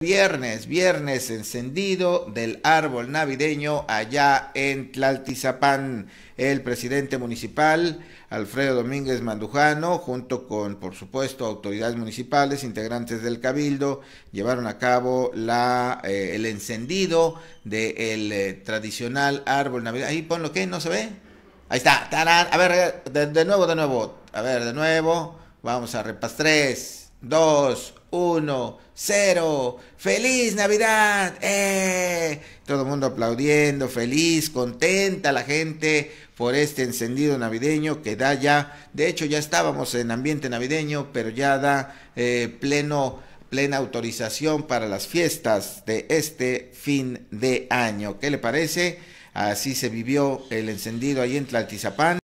Viernes, viernes encendido del árbol navideño allá en Tlaltizapán. El presidente municipal, Alfredo Domínguez Mandujano, junto con, por supuesto, autoridades municipales, integrantes del Cabildo, llevaron a cabo la, eh, el encendido del de eh, tradicional árbol navideño. Ahí ponlo, que ¿No se ve? Ahí está. ¡Tarán! A ver, de, nuevo, de nuevo. A ver, de nuevo. Vamos a repas. Tres, dos, uno, cero, feliz Navidad, eh. todo el mundo aplaudiendo, feliz, contenta la gente por este encendido navideño que da ya, de hecho ya estábamos en ambiente navideño, pero ya da eh, pleno plena autorización para las fiestas de este fin de año. ¿Qué le parece? Así se vivió el encendido ahí en Tlaltizapán.